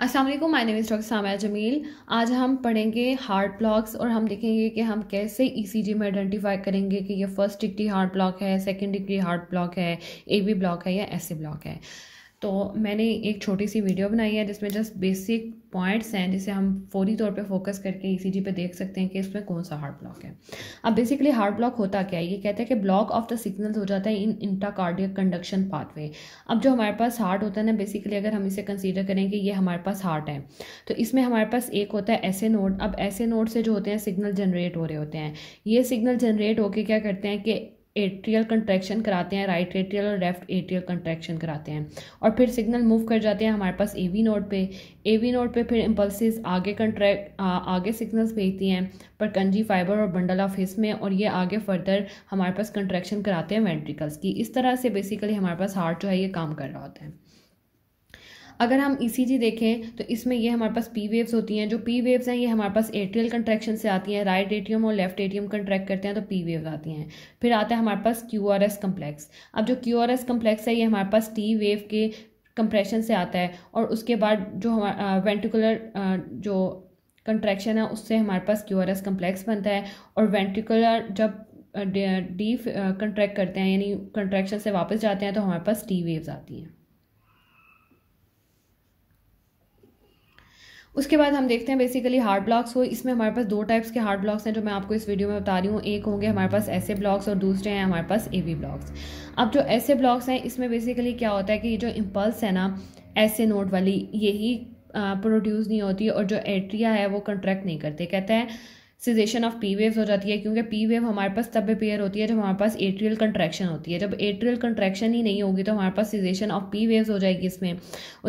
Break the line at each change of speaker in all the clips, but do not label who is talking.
Aslam my name is doctor Samia Jamil आज हम पढ़ेंगे हार्ट ब्लॉक्स और हम देखेंगे कि हम कैसे ईसीजी e में आइडेंटिफाई करेंगे कि ये फर्स्ट डिग्री हार्ट ब्लॉक है सेकंड डिग्री हार्ट ब्लॉक है ए बी ब्लॉक है या ऐसे ब्लॉक है तो मैंने एक छोटी सी वीडियो बनाई है जिसमें जस्ट बेसिक पॉइंट्स हैं जिसे हम फौरी तौर पे फोकस करके ईसीजी पे देख सकते हैं कि इसमें कौन सा हार्ट ब्लॉक है अब बेसिकली हार्ट ब्लॉक होता क्या है ये कहते हैं कि ब्लॉक ऑफ द सिग्नल्स हो जाता है इन इंटाकार्डियक कंडक्शन पाथवे अब जो हमारे पास हार्ट होता है ना बेसिकली अगर हम इसे कंसिडर करें कि ये हमारे पास हार्ट है तो इसमें हमारे पास एक होता है ऐसे नोड अब ऐसे नोड से जो होते हैं सिग्नल जनरेट हो रहे होते हैं ये सिग्नल जनरेट होकर क्या करते हैं कि एट्रियल कंट्रैक्शन कराते हैं राइट एट्रियल और लेफ्ट एट्रियल कंट्रैक्शन कराते हैं और फिर सिग्नल मूव कर जाते हैं हमारे पास ए वी नोड पे ए वी नोड पे फिर इम्पल्सिस आगे कंट्रैक्ट आगे सिग्नल्स भेजती हैं पर कंजी फाइबर और बंडल ऑफ हिस में और ये आगे फर्दर हमारे पास कंट्रैक्शन कराते हैं वेंट्रिकल्स की इस तरह से बेसिकली हमारे पास हार्ट जो है ये काम कर रहा होता है अगर हम ई e देखें तो इसमें ये हमारे पास पी वेव्स होती हैं जो पी वेव्स हैं ये हमारे पास एट्रियल कंट्रैक्शन से आती हैं राइट एटीएम और लेफ्ट एटीएम कंट्रैक्ट करते हैं तो पी वेव्स आती हैं फिर आता है हमारे पास क्यू आर एस कम्प्लेक्स अब जो क्यू आर एस कम्प्लेक्स है ये हमारे पास टी वेव के कंप्रेशन से आता है और उसके बाद जो हमारा वेंटिकुलर जो कंट्रैक्शन है उससे हमारे पास क्यू आर एस कम्प्लेक्स बनता है और वेंटिकुलर जब डी कंट्रैक्ट करते हैं यानी कंट्रैक्शन से वापस जाते हैं तो हमारे पास टी वेव्स आती हैं उसके बाद हम देखते हैं बेसिकली हार्ड ब्लॉक्स हो इसमें हमारे पास दो टाइप्स के हार्ड ब्लॉक्स हैं जो मैं आपको इस वीडियो में बता रही हूँ एक होंगे हमारे पास ऐसे ब्लॉक्स और दूसरे हैं हमारे पास ए ब्लॉक्स अब जो ऐसे ब्लॉक्स हैं इसमें बेसिकली क्या होता है कि जो इम्पल्स है ना ऐसे नोट वाली यही प्रोड्यूस नहीं होती और जो एट्रिया है वो कंट्रैक्ट नहीं करते कहते हैं सिजेशन ऑफ पी वेव्स हो जाती है क्योंकि पी वेव हमारे पास तब अपेयर होती है जब हमारे पास एट्रियल कंट्रैक्शन होती है जब एट्रियल कंट्रैक्शन ही नहीं होगी तो हमारे पास सिजेशन ऑफ पी वेव्स हो जाएगी इसमें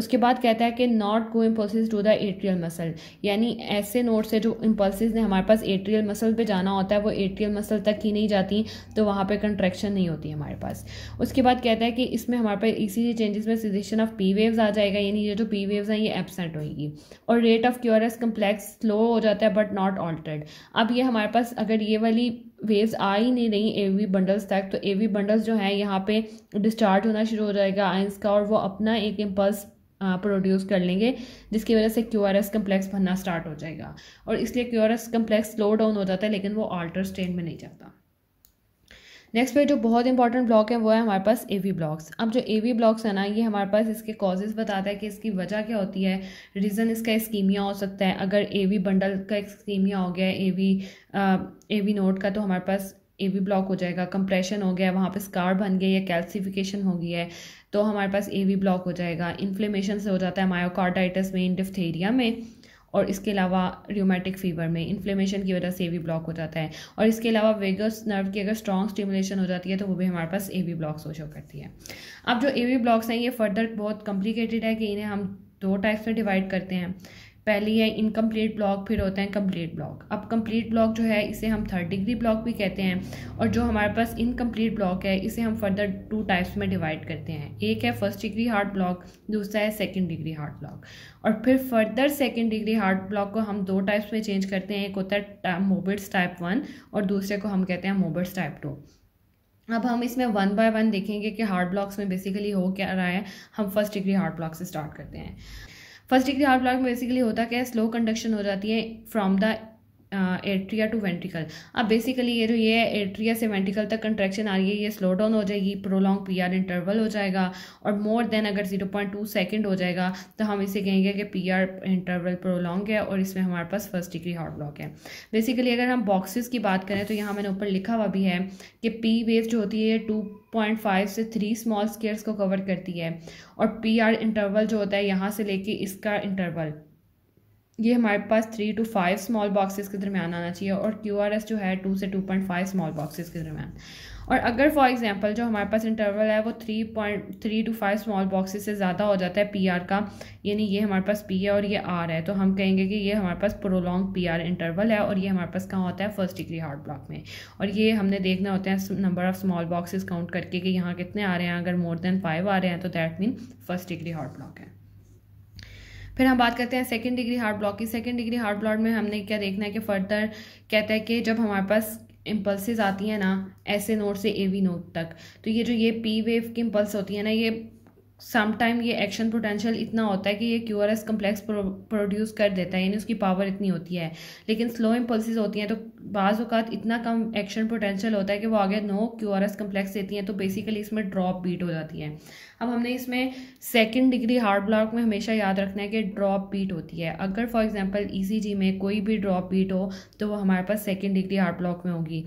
उसके बाद कहता है कि not go impulses to the atrial muscle यानी ऐसे नोट से जो इम्पल्सिस ने हमारे पास एट्रियल मसल पर जाना होता है वो एट्रियल मसल तक ही नहीं जाती तो वहाँ पर कंट्रैक्शन नहीं होती हमारे पास उसके बाद कहता है कि इसमें हमारे पास इसी चेंजेस में सिजेशन ऑफ पी वेव्स आ जाएगा यानी ये जो पी वेव्स हैं ये एबसेंट होगी और rate of QRS complex slow हो जाता है बट नॉट ऑल्टर्ड अब ये हमारे पास अगर ये वाली वेव्स आ ही नहीं रही ए वी बंडल्स तक तो ए वी बंडल्स जो है यहाँ पे डिस्चार्ज होना शुरू हो जाएगा आइंस का और वो अपना एक इम्पल्स प्रोड्यूस कर लेंगे जिसकी वजह से क्यू आर एस कम्प्लेक्स बनना स्टार्ट हो जाएगा और इसलिए Q R S complex slow down हो जाता है लेकिन वो आल्टर स्टेट में नहीं जाता नेक्स्ट पे जो बहुत इंपॉर्टेंट ब्लॉक है वो है हमारे पास ए वी ब्लॉक्स अब जो ए वी ब्लॉक्स है ना ये हमारे पास इसके कॉजेज़ बताता है कि इसकी वजह क्या होती है रीज़न इसका स्कीमिया हो सकता है अगर ए वी बंडल का स्कीमिया हो गया A V A V node का तो हमारे पास ए वी ब्लॉक हो जाएगा कंप्रेशन हो गया वहाँ पे स्कार बन गया या कैल्सिफिकेशन हो गया है तो हमारे पास ए वी ब्लॉक हो जाएगा इन्फ्लेमेशन से हो जाता है मायोकार्डाइटिस में डिफ्थेरिया में और इसके अलावा रियोमेटिक फीवर में इन्फ्लेमेशन की वजह से ए ब्लॉक हो जाता है और इसके अलावा वेगस नर्व की अगर स्ट्रॉन्ग स्टिमुलेशन हो जाती है तो वो भी हमारे पास ए ब्लॉक्स हो शो करती है अब जो ए ब्लॉक्स हैं ये फर्दर बहुत कॉम्प्लिकेटेड है कि इन्हें हम दो टाइप्स में डिवाइड करते हैं पहली है इनकम्प्लीट ब्लॉक फिर होता है कम्प्लीट ब्लॉक अब कम्प्लीट ब्लॉक जो है इसे हम थर्ड डिग्री ब्लॉक भी कहते हैं और जो हमारे पास इनकम्प्लीट ब्लॉक है इसे हम फर्दर टू टाइप्स में डिवाइड करते हैं एक है फर्स्ट डिग्री हार्ट ब्लॉक दूसरा है सेकेंड डिग्री हार्ट ब्लॉक और फिर further second degree heart block को हम दो टाइप्स में चेंज करते हैं एक होता है मोबिट्स टाइप वन और दूसरे को हम कहते हैं मोबिट्स टाइप टू अब हम इसमें वन बाय वन देखेंगे कि हार्ट ब्लॉक्स में बेसिकली हो क्या रहा है हम फर्स्ट डिग्री हार्ट ब्लॉक से स्टार्ट करते हैं फर्स्ट डिग्री हार्ट ब्लॉक में बेसिकली होता क्या है स्लो कंडक्शन हो जाती है from the atria to ventricle अब बेसिकली ये जो ये एट्रिया से वेंट्रिकल तक कंट्रैक्शन आ रही है ये स्लो डाउन हो जाएगी प्रोलॉन्ग पी आर इंटरवल हो जाएगा और मोर देन अगर जीरो पॉइंट टू सेकेंड हो जाएगा तो हम इसे कहेंगे कि पी आर इंटरवल प्रोलॉन्ग है और इसमें हमारे पास फर्स्ट डिग्री हार्ट ब्लॉक है बेसिकली अगर हम बॉक्सेस की बात करें तो यहाँ मैंने ऊपर लिखा हुआ भी है कि पी वेव जो होती है टू पॉइंट फाइव से थ्री स्मॉल स्केयर्स को कवर करती है और पी आर इंटरवल जो होता है यहाँ से लेके इसका इंटरवल ये हमारे पास three to five small boxes के दरमियान आना चाहिए और क्यू आर एस जो है टू से two point five small boxes के दरमियान और अगर फॉर एग्जांपल जो हमारे पास इंटरवल है वो three point three to five small boxes से ज़्यादा हो जाता है पी आर का यानी ये हमारे पास पी है और ये आर है तो हम कहेंगे कि ये हमारे पास प्रोलॉन्ग पी आर इंटरवल है और ये हमारे पास कहाँ होता है फर्स्ट डिग्री हार्ट ब्लॉक में और ये हमने देखना होता है number of small boxes count करके कि यहाँ कितने आ रहे हैं अगर मोर देन फाइव आ रहे हैं तो that mean first degree heart block है फिर हम बात करते हैं सेकेंड डिग्री हार्ट ब्लॉक की सेकेंड डिग्री हार्ट ब्लॉक में हमने क्या देखना है कि फर्दर कहता है कि जब हमारे पास इम्पल्सिस आती हैं ना ऐसे नोट से ए वी नोट तक तो ये जो ये पी वेव की इम्पल्स होती है ना ये समटाइम ये एक्शन पोटेंशियल इतना होता है कि ये Q R S complex produce कर देता है यानी उसकी पावर इतनी होती है लेकिन स्लो इम्पल्सिस होती हैं तो बाज़ अवत इतना कम एक्शन पोटेंशियल होता है कि वो आगे no Q R S complex देती हैं तो बेसिकली इसमें ड्रॉप बीट हो जाती है अब हमने इसमें सेकेंड डिग्री हार्ड ब्लॉक में हमेशा याद रखना है कि ड्रॉप बीट होती है अगर फॉर एग्जाम्पल ई सी जी में कोई भी ड्रॉप बीट हो तो वो हमारे पास सेकेंड डिग्री हार्ड ब्लॉक में होगी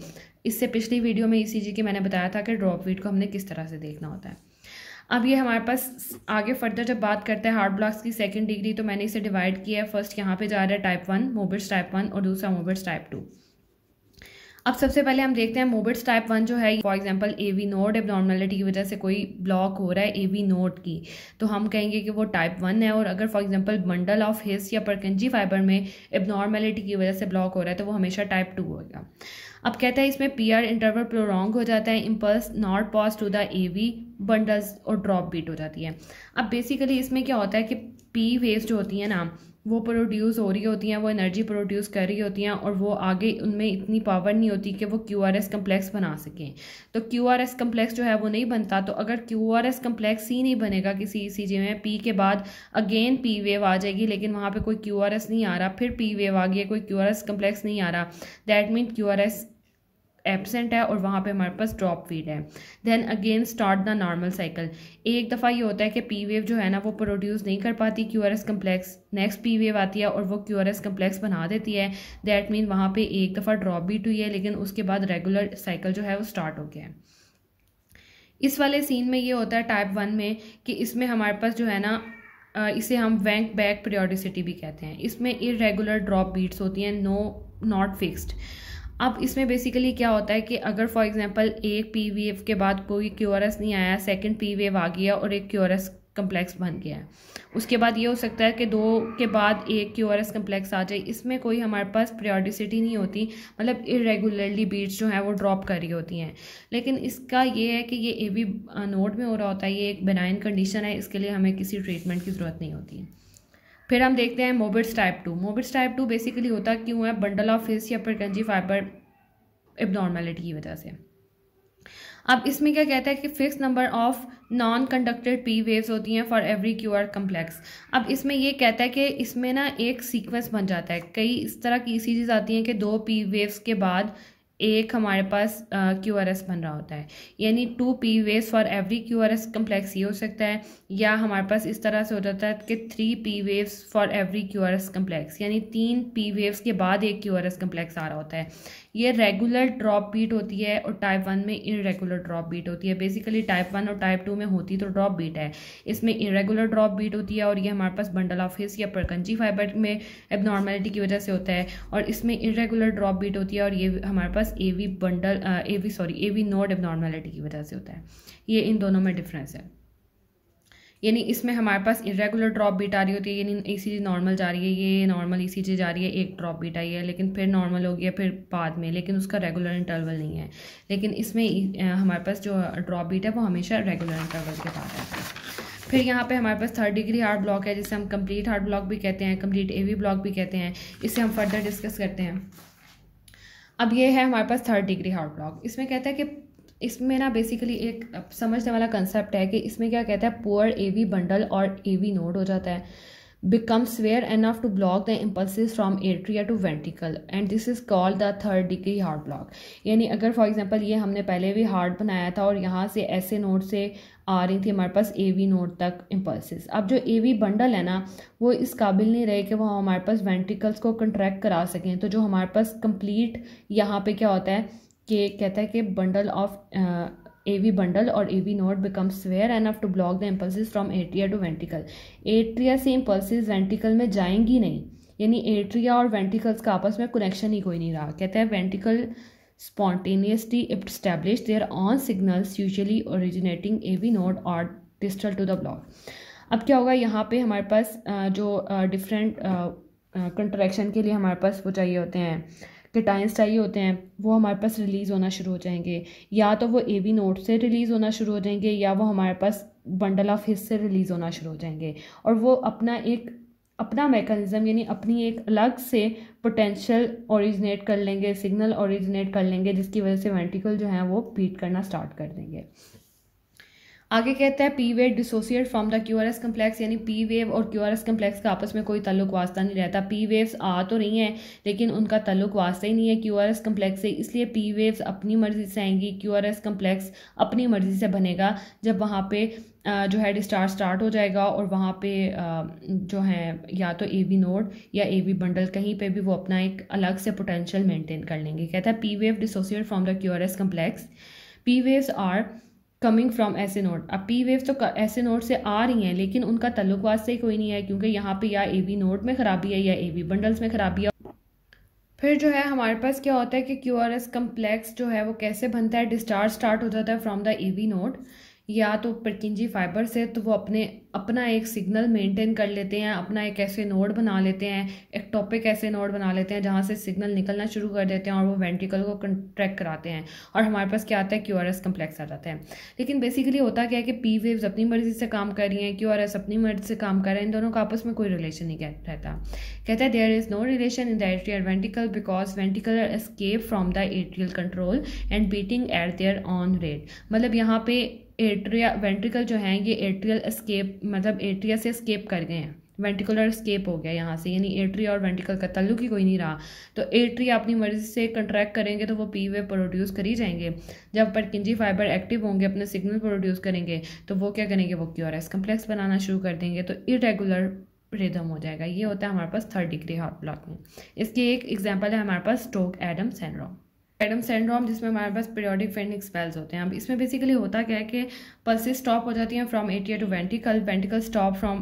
इससे पिछली वीडियो में ई सी जी के मैंने बताया था कि ड्रॉप बीट को हमने किस तरह से देखना होता है अब ये हमारे पास आगे फर्दर जब बात करते हैं हार्ड ब्लॉक्स की सेकेंड डिग्री तो मैंने इसे डिवाइड किया है फर्स्ट यहाँ पे जा रहा है type one Mobitz type one और दूसरा मोबिट्स टाइप टू अब सबसे पहले हम देखते हैं मोबिट्स टाइप वन जो है for example A V node abnormality की वजह से कोई ब्लॉक हो रहा है ए वी नोड की तो हम कहेंगे कि वो टाइप वन है और अगर for example bundle of His या परकंजी फाइबर में एबनॉर्मेलिटी की वजह से ब्लॉक हो रहा है तो वो हमेशा टाइप टू होगा अब कहता है इसमें पी आर इंटरवल प्रोरोंग हो जाता है impulse not pass to the A V bundles और ड्रॉप बीट हो जाती है अब बेसिकली इसमें क्या होता है कि पी वेस्ट होती है ना वो प्रोड्यूस हो रही होती हैं वो एनर्जी प्रोड्यूस कर रही होती हैं और वो आगे उनमें इतनी पावर नहीं होती कि वो क्यू आर एस कम्प्लेक्स बना सकें तो क्यू आर एस कम्प्लेक्स जो है वो नहीं बनता तो अगर क्यू आर एस कम्प्लेक्स ही नहीं बनेगा किसी सी जी में पी के बाद अगेन पी वेव आ जाएगी लेकिन वहाँ पर कोई क्यू आर एस नहीं आ रहा फिर पी वेव आ गया कोई क्यू आर एस कम्प्लेक्स नहीं आ रहा that mean Q R S absent है और वहाँ पे हमारे पास ड्रॉप फीड है then again start the normal cycle एक दफ़ा ये होता है कि पी वेव जो है ना वो प्रोड्यूस नहीं कर पाती Q R S complex next P wave आती है और वो क्यू आर एस कम्प्लेक्स बना देती है दैट मीन वहाँ पे एक दफ़ा ड्रॉप बीट हुई है लेकिन उसके बाद रेगुलर साइकिल जो है वो स्टार्ट हो गया है इस वाले सीन में ये होता है टाइप वन में कि इसमें हमारे पास जो है ना इसे हम वैंक बैक प्रियोडिसिटी भी कहते हैं इसमें इरेगुलर ड्रॉप बीट्स होती हैं नो नॉट फिक्स्ड अब इसमें बेसिकली क्या होता है कि अगर फॉर एग्जांपल एक पी एफ के बाद कोई क्यूआरएस नहीं आया सेकंड पी एफ आ गया और एक क्यूआरएस कम्प्लेक्स बन गया है उसके बाद ये हो सकता है कि दो के बाद एक क्यू आर एस कम्प्लेक्स आ जाए इसमें कोई हमारे पास प्रियोडिसिटी नहीं होती मतलब इरेगुलरली बीट्स जो हैं वो ड्रॉप कर रही होती हैं लेकिन इसका ये है कि ये ए बी नोट में हो रहा होता है ये एक बेनाइन कंडीशन है इसके लिए हमें किसी ट्रीटमेंट की ज़रूरत नहीं होती है फिर हम देखते हैं Mobitz type two Mobitz type two basically होता क्यों है बंडल ऑफ हिस या फिर कंजी फाइबर एबनॉर्मेलिटी की वजह से अब इसमें क्या कहता है कि fix number of non conducted P waves होती हैं for every Q R complex अब इसमें ये कहता है कि इसमें ना एक सीक्वेंस बन जाता है कई इस तरह की सीरीज आती हैं कि दो पी वेव्स के बाद एक हमारे पास क्यू आर एस बन रहा होता है यानी two P waves for every Q R S complex ये हो सकता है या हमारे पास इस तरह से हो जाता है कि three P waves for every Q R S complex यानी तीन पी वेव्स के बाद एक क्यू आर एस कम्प्लेक्स आ रहा होता है ये रेगुलर ड्रॉप बीट होती है और टाइप वन में इरेगुलर ड्रॉप बीट होती है बेसिकली टाइप वन और टाइप टू में होती तो ड्रॉप बीट है इसमें इरेगुलर ड्रॉप बीट होती है और ये हमारे पास बंडल ऑफ हिस्स या परकंजी फाइबर में एबनॉर्मेलिटी की वजह से होता है और इसमें इरेगुलर ड्रॉप बीट होती है और ये हमारे पास A V bundle A V sorry A V node abnormality की वजह से होता है ये इन दोनों में डिफरेंस है यानी इसमें हमारे पास इरेगुलर ड्रॉप बीट आ रही होती है यानी जी नॉर्मल जा रही है ये नॉर्मल ई जा रही है एक ड्रॉप बीट आई है लेकिन फिर नॉर्मल हो गया फिर बाद में लेकिन उसका रेगुलर इंटरवल नहीं है लेकिन इसमें हमारे पास जो ड्रॉप बीट है वो हमेशा रेगुलर इंटरवल के बाद आता है फिर यहाँ पे हमारे पास थर्ड डिग्री हार्ट ब्लॉक है जिसे हम कंप्लीट हार्ट ब्लॉक भी कहते हैं कंप्लीट एवी ब्लॉक भी कहते हैं इसे हम फर्दर डिस्कस करते हैं अब ये है हमारे पास थर्ड डिग्री हार्ट ब्लॉक इसमें कहता है कि इसमें ना बेसिकली एक समझने वाला कंसेप्ट है कि इसमें क्या कहता है पुअर ए वी बंडल और ए वी नोड हो जाता है becomes severe enough to block the impulse from atria to ventricle and this is called the third degree heart block यानी अगर फॉर एग्जाम्पल ये हमने पहले भी हार्ट बनाया था और यहाँ से ऐसे नोड से आ रही थी हमारे पास ए वी नोड तक इम्पल्सिस अब जो ए वी बंडल है ना वो इस काबिल नहीं रहे कि वो हमारे पास वेंट्रिकल्स को कंट्रैक्ट करा सकें तो जो हमारे पास कंप्लीट यहाँ पे क्या होता है कि कहता है कि बंडल ऑफ ए वी और A V AV node becomes severe enough to block the impulses from atria to ventricle atria से इम्पल्सिस वेंटिकल में जाएंगी नहीं यानी एट्रिया और वेंटिकल्स का आपस में कनेक्शन ही कोई नहीं रहा कहते हैं वेंटिकल spontaneously establish their own signals usually originating AV node or distal to the block अब क्या होगा यहाँ पे हमारे पास जो डिफरेंट कंट्रैक्शन के लिए हमारे पास वो चाहिए होते हैं किटाइंस चाहिए होते हैं वो हमारे पास रिलीज़ होना शुरू हो जाएंगे या तो वो ए वी नोट से रिलीज़ होना शुरू हो जाएंगे या वो हमारे पास बंडल ऑफ हिस्स से रिलीज़ होना शुरू हो जाएंगे और वो अपना एक अपना मैकेनिज़्म यानी अपनी एक अलग से पोटेंशियल ओरिजिनेट कर लेंगे सिग्नल ओरिजिनेट कर लेंगे जिसकी वजह से वेंटिकल जो है वो पीट करना स्टार्ट कर देंगे आगे कहता है P wave dissociate from the Q R S complex यानी पी वेव और क्यू आर एस कम्प्लेक्स का आपस में कोई तल्लुक वास्ता नहीं रहता पी वेव्स आ तो रही हैं लेकिन उनका तल्लुक वास्ता ही नहीं है क्यू आर एस कम्प्लेक्स से इसलिए पी वेव्स अपनी मर्जी से आएंगी क्यू आर एस कम्प्लेक्स अपनी मर्जी से बनेगा जब वहाँ पे जो है डिस्टार स्टार्ट हो जाएगा और वहाँ पे जो है या तो ए वी नोड या ए वी बंडल कहीं पे भी वो अपना एक अलग से पोटेंशियल मेंटेन कर लेंगे कहता है P wave dissociate from the Q R S complex P waves are coming from SA node अब पी वेव तो ऐसे नोट से आ रही हैं लेकिन उनका तल्लुक से कोई नहीं है क्योंकि यहाँ पे या ए वी नोट में खराबी है या ए वी बंडल्स में खराबी है फिर जो है हमारे पास क्या होता है कि क्यू आर एस कम्प्लेक्स जो है वो कैसे बनता है डिस्चार्ज स्टार्ट हो जाता है from the A V node या तो प्रकिंजी फाइबर से तो वो अपने अपना एक सिग्नल मेंटेन कर लेते हैं अपना एक ऐसे नोड बना लेते हैं एक टॉपिक ऐसे नोड बना लेते हैं जहाँ से सिग्नल निकलना शुरू कर देते हैं और वो वेंटिकल को कंट्रैक्ट कराते हैं और हमारे पास क्या आता है क्यू आर एस कम्प्लेक्स आ जाता है लेकिन बेसिकली होता क्या है कि पी वेव्स अपनी मर्जी से काम कर रही हैं क्यू आर एस अपनी मर्जी से काम कर रहे हैं इन दोनों का आपस में कोई रिलेशन नहीं रहता कहता है there is no relation in the atrial ventricle because ventricular escape from the atrial control and beating at their own rate मतलब यहाँ पे एट्रिया वेंट्रिकल जो हैं ये एट्रियल स्केप मतलब एट्रिया से स्केप कर गए हैं वेंटिकुलर स्केप हो गया यहाँ से यानी एट्रिया और वेंटिकल का तल्लुक ही कोई नहीं रहा तो एट्रिया अपनी मर्जी से कंट्रैक्ट करेंगे तो वो पी वे प्रोड्यूस कर ही जाएंगे जब परकिंजी फाइबर एक्टिव होंगे अपने सिग्नल प्रोड्यूस करेंगे तो वो क्या करेंगे वो आर एस कम्प्लेक्स बनाना शुरू कर देंगे तो इरेगुलर रिदम हो जाएगा ये होता है हमारे पास थर्ड डिग्री हार्ट ब्लॉक में इसकी एक एग्जाम्पल है हमारे पास Stokes Adams syndrome Adams syndrome जिसमें हमारे पास पीरियोडिक फेनिक स्पेल्स होते हैं अब इसमें बेसिकली होता क्या है कि पल्सेस स्टॉप हो जाती हैं from atria to ventricle ventricle stop from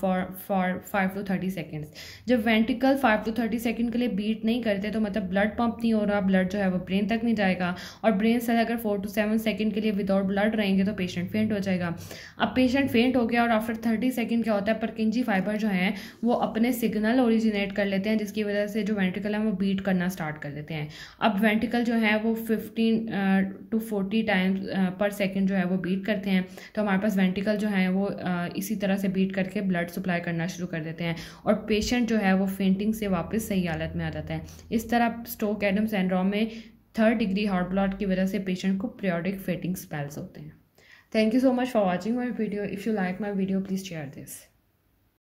for four five to thirty seconds जब ventricle five to thirty second के लिए बीट नहीं करते तो मतलब ब्लड पंप नहीं हो रहा ब्लड जो है वो ब्रेन तक नहीं जाएगा और ब्रेन से अगर फोर टू सेवन सेकेंड के लिए विदाउट ब्लड रहेंगे तो पेशेंट फेंट हो जाएगा अब पेशेंट फेंट हो गया और आफ्टर थर्टी सेकेंड क्या होता है परकिंजी फाइबर जो है वो अपने सिग्नल ओरिजिनेट कर लेते हैं जिसकी वजह से जो वेंटिकल है वो बीट करना स्टार्ट कर देते हैं अब वेंटिकल जो है वो fifteen to forty times per second जो है वो बीट करते करते हैं तो हमारे पास वेंटिकल जो है वो इसी तरह से बीट करके ब्लड सप्लाई करना शुरू कर देते हैं और पेशेंट जो है वो फेंटिंग से वापस सही हालत में आ जाता है इस तरह स्टोक एडम सेंड्रोम में थर्ड डिग्री हार्ट ब्लॉट की वजह से पेशेंट को पीरियोडिक फेंटिंग स्पेल्स होते हैं thank you so much for watching my video if you like my video please share this